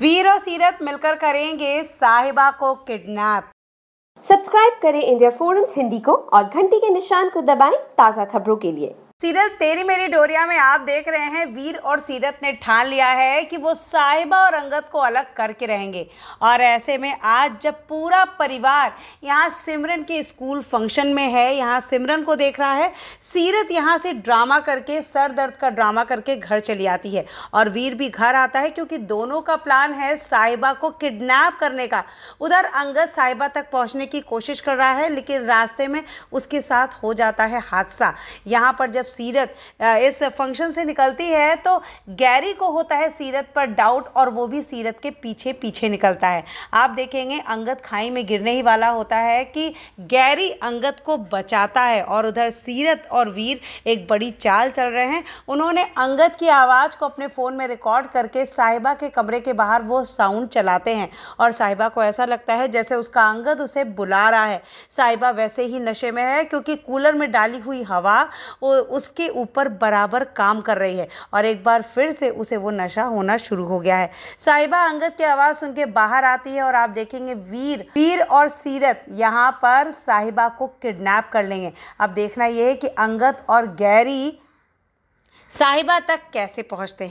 वीर और सीरत मिलकर करेंगे साहिबा को किडनैप सब्सक्राइब करें इंडिया फोरम्स हिंदी को और घंटी के निशान को दबाएं ताज़ा खबरों के लिए सीरत तेरी मेरी डोरिया में आप देख रहे हैं वीर और सीरत ने ठान लिया है कि वो साहिबा और अंगद को अलग करके रहेंगे और ऐसे में आज जब पूरा परिवार यहाँ सिमरन के स्कूल फंक्शन में है यहाँ सिमरन को देख रहा है सीरत यहाँ से ड्रामा करके सर दर्द का ड्रामा करके घर चली आती है और वीर भी घर आता है क्योंकि दोनों का प्लान है साहिबा को किडनैप करने का उधर अंगद साहिबा तक पहुँचने की कोशिश कर रहा है लेकिन रास्ते में उसके साथ हो जाता है हादसा यहाँ पर जब सीरत इस फंक्शन से निकलती है तो गैरी को होता है सीरत पर डाउट और वो भी सीरत के पीछे पीछे निकलता है आप देखेंगे अंगत खाई में गिरने ही वाला होता है कि गैरी अंगत को बचाता है और उधर सीरत और वीर एक बड़ी चाल चल रहे हैं उन्होंने अंगत की आवाज़ को अपने फ़ोन में रिकॉर्ड करके साहिबा के कमरे के बाहर वो साउंड चलाते हैं और साहिबा को ऐसा लगता है जैसे उसका अंगत उसे बुला रहा है साहिबा वैसे ही नशे में है क्योंकि कूलर में डाली हुई हवा उसके ऊपर बराबर काम कर रही है और एक बार फिर से उसे वो नशा होना शुरू हो गया है साहिबा अंगद की आवाज़ सुन के बाहर आती है और आप देखेंगे वीर वीर और सीरत यहाँ पर साहिबा को किडनैप कर लेंगे अब देखना यह है कि अंगद और गैरी साहिबा तक कैसे पहुँचते हैं